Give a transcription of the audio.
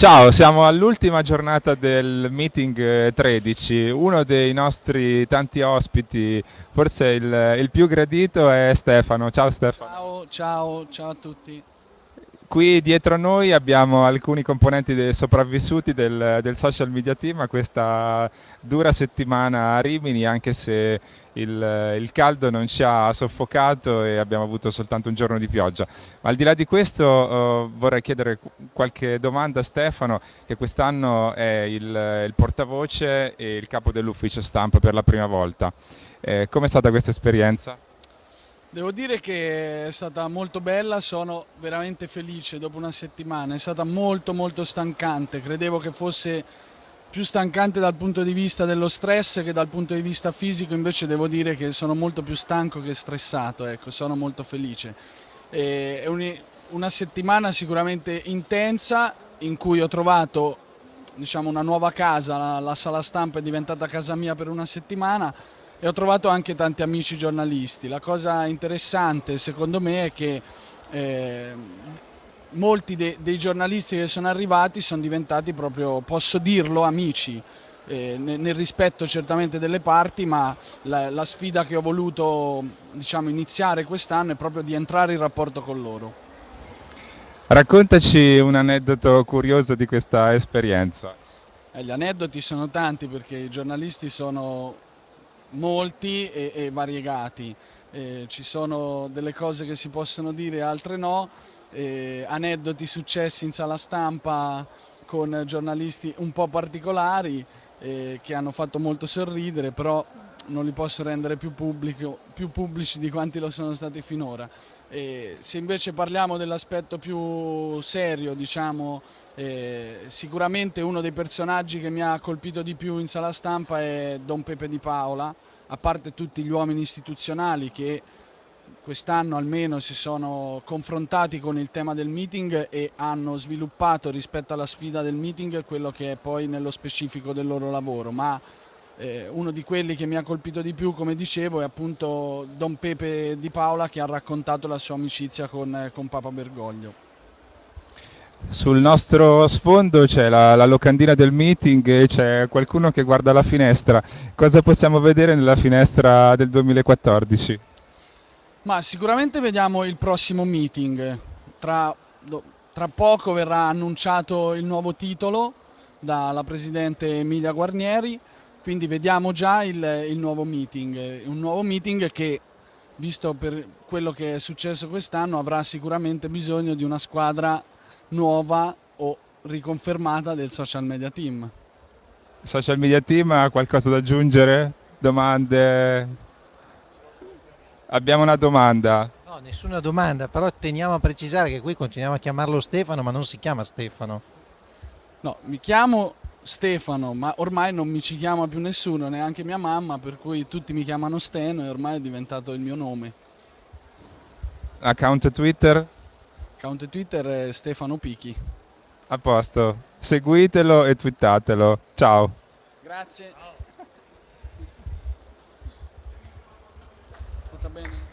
Ciao, siamo all'ultima giornata del meeting 13. Eh, Uno dei nostri tanti ospiti, forse il, il più gradito, è Stefano. Ciao Stefano. Ciao, ciao, ciao a tutti. Qui dietro a noi abbiamo alcuni componenti dei sopravvissuti del, del, social media team a questa dura settimana a Rimini, anche se il, il, caldo non ci ha soffocato e abbiamo avuto soltanto un giorno di pioggia. Ma al di là di questo eh, vorrei chiedere qualche domanda a Stefano, che quest'anno è il, il, portavoce e il capo dell'ufficio stampa per la prima volta. Eh, è stata questa esperienza? Devo dire che è stata molto bella, sono veramente felice dopo una settimana, è stata molto molto stancante, credevo che fosse più stancante dal punto di vista dello stress che dal punto di vista fisico, invece devo dire che sono molto più stanco che stressato, ecco, sono molto felice. E è una settimana sicuramente intensa in cui ho trovato diciamo, una nuova casa, la, la sala stampa è diventata casa mia per una settimana e ho trovato anche tanti amici giornalisti. La cosa interessante secondo me è che eh, molti de- dei giornalisti che sono arrivati sono diventati proprio, posso dirlo, amici. Eh, nel, rispetto certamente delle parti, ma la, la sfida che ho voluto diciamo, iniziare quest'anno è proprio di entrare in rapporto con loro. Raccontaci un aneddoto curioso di questa esperienza. Eh, gli aneddoti sono tanti perché i giornalisti sono molti e, e variegati. Eh, ci sono delle cose che si possono dire, altre no, eh, aneddoti successi in sala stampa con giornalisti un po' particolari eh, che hanno fatto molto sorridere, però non li posso rendere più, pubblico, più pubblici di quanti lo sono stati finora. E se invece parliamo dell'aspetto più serio, diciamo, eh, sicuramente uno dei personaggi che mi ha colpito di più in sala stampa è Don Pepe di Paola, a parte tutti gli uomini istituzionali che quest'anno almeno si sono confrontati con il tema del meeting e hanno sviluppato rispetto alla sfida del meeting quello che è poi nello specifico del loro lavoro, ma eh, uno di quelli che mi ha colpito di più, come dicevo, è appunto Don Pepe di Paola che ha raccontato la sua amicizia con, con Papa Bergoglio. Sul nostro sfondo c'è la, la, locandina del meeting e c'è qualcuno che guarda la finestra. Cosa possiamo vedere nella finestra del 2014? Ma sicuramente vediamo il prossimo meeting. Tra, tra poco verrà annunciato il nuovo titolo dalla Presidente Emilia Guarnieri. Quindi vediamo già il, il nuovo meeting, un nuovo meeting che, visto per quello che è successo quest'anno, avrà sicuramente bisogno di una squadra nuova o riconfermata del social media team. Social media team ha qualcosa da aggiungere? Domande? Abbiamo una domanda. No, nessuna domanda, però teniamo a precisare che qui continuiamo a chiamarlo Stefano, ma non si chiama Stefano. No, mi chiamo Stefano, ma ormai non mi ci chiama più nessuno, neanche mia mamma, per cui tutti mi chiamano Steno e ormai è diventato il mio nome. Account Twitter? Account Twitter è Stefano Picchi. A posto, seguitelo e twittatelo. Ciao. Grazie. Tutto bene?